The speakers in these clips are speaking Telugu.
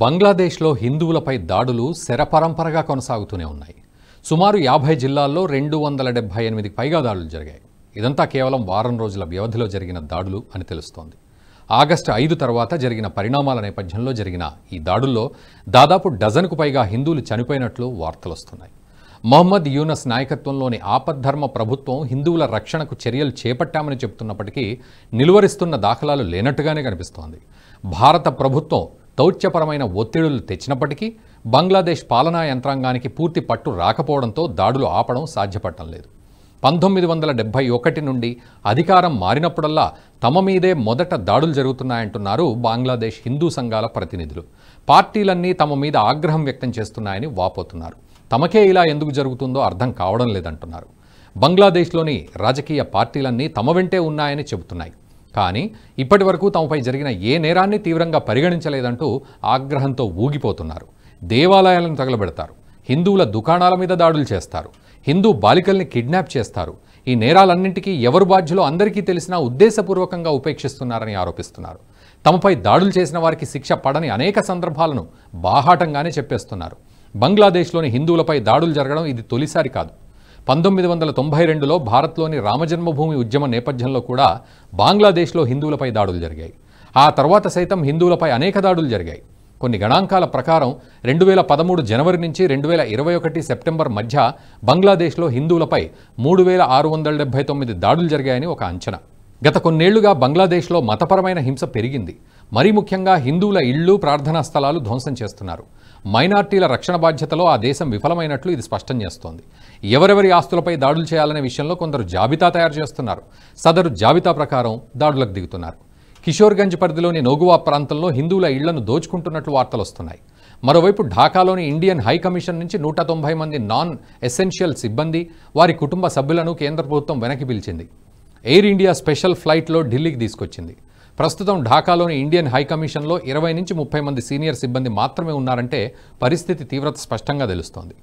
బంగ్లాదేశ్లో హిందువులపై దాడులు శరపరంపరగా కొనసాగుతూనే ఉన్నాయి సుమారు యాభై జిల్లాల్లో రెండు వందల డెబ్బై ఎనిమిదికి పైగా దాడులు జరిగాయి ఇదంతా కేవలం వారం రోజుల వ్యవధిలో జరిగిన దాడులు అని తెలుస్తోంది ఆగస్టు ఐదు తర్వాత జరిగిన పరిణామాల నేపథ్యంలో జరిగిన ఈ దాడుల్లో దాదాపు డజన్కు పైగా హిందువులు చనిపోయినట్లు వార్తలొస్తున్నాయి మహమ్మద్ యూనస్ నాయకత్వంలోని ఆపద్ధర్మ ప్రభుత్వం హిందువుల రక్షణకు చర్యలు చేపట్టామని చెబుతున్నప్పటికీ నిలువరిస్తున్న దాఖలాలు లేనట్టుగానే కనిపిస్తోంది భారత ప్రభుత్వం దౌత్యపరమైన ఒత్తిడులు తెచ్చినప్పటికీ బంగ్లాదేశ్ పాలనా యంత్రాంగానికి పూర్తి పట్టు రాకపోవడంతో దాడులు ఆపడం సాధ్యపడటం లేదు పంతొమ్మిది వందల డెబ్బై ఒకటి నుండి అధికారం మారినప్పుడల్లా తమ మీదే మొదట దాడులు జరుగుతున్నాయంటున్నారు బంగ్లాదేశ్ హిందూ సంఘాల ప్రతినిధులు పార్టీలన్నీ తమ మీద ఆగ్రహం వ్యక్తం చేస్తున్నాయని వాపోతున్నారు తమకే ఇలా ఎందుకు జరుగుతుందో అర్థం కావడం లేదంటున్నారు బంగ్లాదేశ్లోని రాజకీయ పార్టీలన్నీ తమ వెంటే ఉన్నాయని చెబుతున్నాయి కానీ ఇప్పటి వరకు తమపై జరిగిన ఏ నేరాన్ని తీవ్రంగా పరిగణించలేదంటూ ఆగ్రహంతో ఊగిపోతున్నారు దేవాలయాలను తగలబెడతారు హిందువుల దుకాణాల మీద దాడులు చేస్తారు హిందూ బాలికల్ని కిడ్నాప్ చేస్తారు ఈ నేరాలన్నింటికీ ఎవరు బాధ్యులో అందరికీ తెలిసినా ఉద్దేశపూర్వకంగా ఉపేక్షిస్తున్నారని ఆరోపిస్తున్నారు తమపై దాడులు చేసిన వారికి శిక్ష పడని అనేక సందర్భాలను బాహాటంగానే చెప్పేస్తున్నారు బంగ్లాదేశ్లోని హిందువులపై దాడులు జరగడం ఇది తొలిసారి కాదు పంతొమ్మిది వందల తొంభై రెండులో భారత్లోని రామజన్మభూమి ఉద్యమ నేపథ్యంలో కూడా బంగ్లాదేశ్లో హిందువులపై దాడులు జరిగాయి ఆ తర్వాత సైతం హిందువులపై అనేక దాడులు జరిగాయి కొన్ని గణాంకాల ప్రకారం రెండు వేల పదమూడు జనవరి నుంచి రెండు వేల ఇరవై ఒకటి సెప్టెంబర్ మధ్య బంగ్లాదేశ్లో హిందువులపై మూడు వేల ఆరు వందల డెబ్బై తొమ్మిది దాడులు జరిగాయని ఒక అంచనా గత కొన్నేళ్లుగా బంగ్లాదేశ్లో మతపరమైన హింస పెరిగింది మరీ ముఖ్యంగా హిందువుల ఇళ్ళు ప్రార్థనా స్థలాలు ధ్వంసం చేస్తున్నారు మైనార్టీల రక్షణ బాధ్యతలో ఆ దేశం విఫలమైనట్లు ఇది స్పష్టం చేస్తోంది ఎవరెవరి ఆస్తులపై దాడులు చేయాలనే విషయంలో కొందరు జాబితా తయారు చేస్తున్నారు సదరు జాబితా ప్రకారం దాడులకు దిగుతున్నారు కిషోర్గంజ్ పరిధిలోని నోగువా ప్రాంతంలో హిందువుల ఇళ్లను దోచుకుంటున్నట్లు వార్తలు వస్తున్నాయి మరోవైపు ఢాకాలోని ఇండియన్ హైకమిషన్ నుంచి నూట తొంభై మంది నాన్ ఎసెన్షియల్ సిబ్బంది వారి కుటుంబ సభ్యులను కేంద్ర ప్రభుత్వం వెనక్కి పిలిచింది ఎయిర్ ఇండియా స్పెషల్ ఫ్లైట్లో ఢిల్లీకి తీసుకొచ్చింది ప్రస్తుతం ఢాకాలోని ఇండియన్ హైకమిషన్లో ఇరవై నుంచి ముప్పై మంది సీనియర్ సిబ్బంది మాత్రమే ఉన్నారంటే పరిస్థితి తీవ్రత స్పష్టంగా తెలుస్తోంది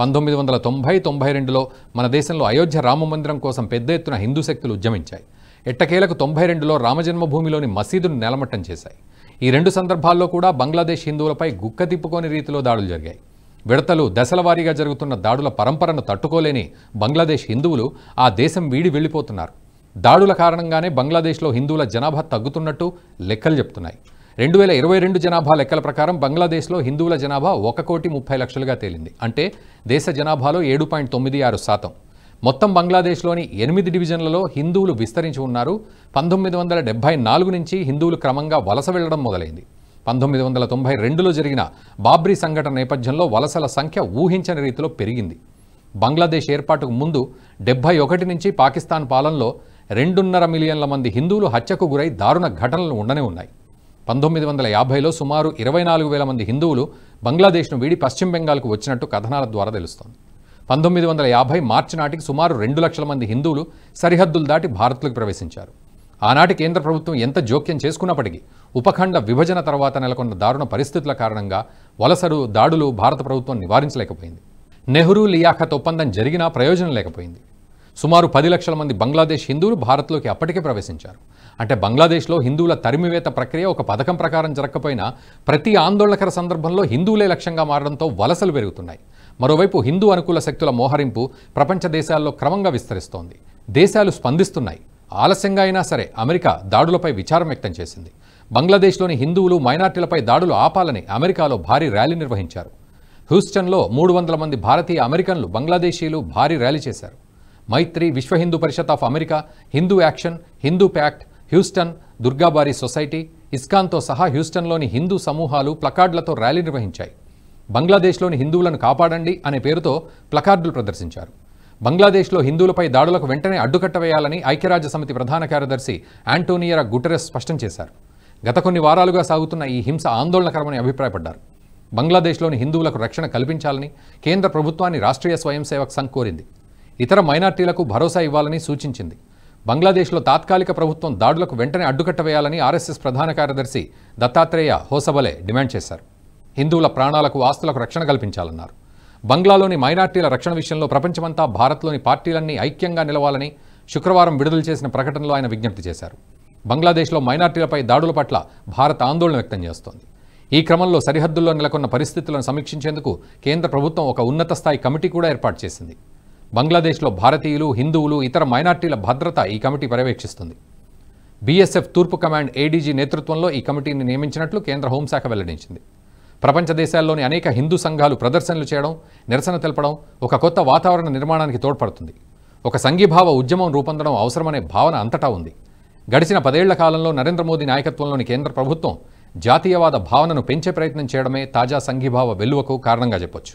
పంతొమ్మిది వందల తొంభై తొంభై రెండులో మన దేశంలో అయోధ్య రామమందిరం కోసం పెద్ద ఎత్తున హిందూ శక్తులు ఉద్యమించాయి ఎట్టకేలకు తొంభై రెండులో రామజన్మభూమిలోని మసీదును నెలమట్టం చేశాయి ఈ రెండు సందర్భాల్లో కూడా బంగ్లాదేశ్ హిందువులపై గుక్క తిప్పుకోని రీతిలో దాడులు జరిగాయి విడతలు దశలవారీగా జరుగుతున్న దాడుల పరంపరను తట్టుకోలేని బంగ్లాదేశ్ హిందువులు ఆ దేశం వీడి వెళ్ళిపోతున్నారు దాడుల కారణంగానే బంగ్లాదేశ్లో హిందువుల జనాభా తగ్గుతున్నట్టు లెక్కలు చెప్తున్నాయి రెండు వేల ఇరవై రెండు జనాభా లెక్కల ప్రకారం బంగ్లాదేశ్లో హిందువుల జనాభా ఒక కోటి ముప్పై లక్షలుగా తేలింది అంటే దేశ జనాభాలో ఏడు పాయింట్ తొమ్మిది ఆరు శాతం మొత్తం బంగ్లాదేశ్లోని ఎనిమిది డివిజన్లలో హిందువులు విస్తరించి ఉన్నారు పంతొమ్మిది వందల డెబ్బై నాలుగు నుంచి హిందువులు క్రమంగా వలస వెళ్లడం మొదలైంది పంతొమ్మిది వందల తొంభై రెండులో జరిగిన బాబ్రీ సంఘటన నేపథ్యంలో వలసల సంఖ్య ఊహించని రీతిలో పెరిగింది బంగ్లాదేశ్ ఏర్పాటుకు ముందు డెబ్బై ఒకటి నుంచి పాకిస్తాన్ పాలనలో రెండున్నర మిలియన్ల మంది హిందువులు హత్యకు గురై దారుణ ఘటనలు ఉండనే ఉన్నాయి పంతొమ్మిది వందల యాభైలో సుమారు ఇరవై నాలుగు వేల మంది హిందువులు బంగ్లాదేశ్ను వీడి పశ్చిమ బెంగాల్కు వచ్చినట్టు కథనాల ద్వారా తెలుస్తోంది పంతొమ్మిది వందల యాభై మార్చి నాటికి సుమారు రెండు లక్షల మంది హిందువులు సరిహద్దులు దాటి భారత్లోకి ప్రవేశించారు ఆనాటి కేంద్ర ప్రభుత్వం ఎంత జోక్యం చేసుకున్నప్పటికీ ఉపఖండ విభజన తర్వాత నెలకొన్న దారుణ పరిస్థితుల కారణంగా వలసలు దాడులు భారత ప్రభుత్వం నివారించలేకపోయింది నెహ్రూ లియాఖత్ ఒప్పందం జరిగినా ప్రయోజనం లేకపోయింది సుమారు పది లక్షల మంది బంగ్లాదేశ్ హిందువులు భారత్లోకి అప్పటికే ప్రవేశించారు అంటే బంగ్లాదేశ్లో హిందువుల తరిమివేత ప్రక్రియ ఒక పథకం ప్రకారం జరగకపోయినా ప్రతి ఆందోళనకర సందర్భంలో హిందువులే లక్ష్యంగా మారడంతో వలసలు పెరుగుతున్నాయి మరోవైపు హిందూ అనుకూల శక్తుల మోహరింపు ప్రపంచ దేశాల్లో క్రమంగా విస్తరిస్తోంది దేశాలు స్పందిస్తున్నాయి ఆలస్యంగా అయినా సరే అమెరికా దాడులపై విచారం వ్యక్తం చేసింది బంగ్లాదేశ్లోని హిందువులు మైనార్టీలపై దాడులు ఆపాలని అమెరికాలో భారీ ర్యాలీ నిర్వహించారు హ్యూస్టన్లో మూడు వందల మంది భారతీయ అమెరికన్లు బంగ్లాదేశీయులు భారీ ర్యాలీ చేశారు Maitri Vishwa Hindu Parishad of America Hindu action Hindu pact Houston Durgabari society ఇస్కాన్తో సహా హ్యూస్టన్లోని హిందూ సమూహాలు ప్లకార్డులతో ర్యాలీ నిర్వహించాయి బంగ్లాదేశ్లోని హిందువులను కాపాడండి అనే పేరుతో ప్లకార్డులు ప్రదర్శించారు బంగ్లాదేశ్లో హిందువులపై దాడులకు వెంటనే అడ్డుకట్ట వేయాలని ఐక్యరాజ్య సమితి ప్రధాన కార్యదర్శి ఆంటోనియరా గుటెరస్ స్పష్టం చేశారు గత కొన్ని వారాలుగా సాగుతున్న ఈ హింస ఆందోళనకరమని అభిప్రాయపడ్డారు బంగ్లాదేశ్లోని హిందువులకు రక్షణ కల్పించాలని కేంద్ర ప్రభుత్వాన్ని రాష్ట్రీయ స్వయం సేవక్ సంఘ్ కోరింది ఇతర మైనార్టీలకు భరోసా ఇవ్వాలని సూచించింది బంగ్లాదేశ్లో తాత్కాలిక ప్రభుత్వం దాడులకు వెంటనే అడ్డుకట్టవేయాలని ఆర్ఎస్ఎస్ ప్రధాన కార్యదర్శి దత్తాత్రేయ హోసబలే డిమాండ్ చేశారు హిందువుల ప్రాణాలకు ఆస్తులకు రక్షణ కల్పించాలన్నారు బంగ్లాలోని మైనార్టీల రక్షణ విషయంలో ప్రపంచమంతా భారత్లోని పార్టీలన్నీ ఐక్యంగా నిలవాలని శుక్రవారం విడుదల చేసిన ప్రకటనలో ఆయన విజ్ఞప్తి చేశారు బంగ్లాదేశ్లో మైనార్టీలపై దాడుల పట్ల భారత్ ఆందోళన వ్యక్తం చేస్తోంది ఈ క్రమంలో సరిహద్దుల్లో నెలకొన్న పరిస్థితులను సమీక్షించేందుకు కేంద్ర ప్రభుత్వం ఒక ఉన్నత స్థాయి కమిటీ కూడా ఏర్పాటు చేసింది బంగ్లాదేశ్లో భారతీయులు హిందువులు ఇతర మైనార్టీల భద్రత ఈ కమిటీ పర్యవేక్షిస్తుంది బీఎస్ఎఫ్ తూర్పు కమాండ్ ఏడీజీ నేతృత్వంలో ఈ కమిటీని నియమించినట్లు కేంద్ర హోంశాఖ వెల్లడించింది ప్రపంచ దేశాల్లోని అనేక హిందూ సంఘాలు ప్రదర్శనలు చేయడం నిరసన తెలపడం ఒక కొత్త వాతావరణ నిర్మాణానికి తోడ్పడుతుంది ఒక సంఘీభావ ఉద్యమం రూపొందడం అవసరమనే భావన అంతటా ఉంది గడిచిన పదేళ్ల కాలంలో నరేంద్ర మోదీ నాయకత్వంలోని కేంద్ర ప్రభుత్వం జాతీయవాద భావనను పెంచే ప్రయత్నం చేయడమే తాజా సంఘీభావ వెలువకు కారణంగా చెప్పొచ్చు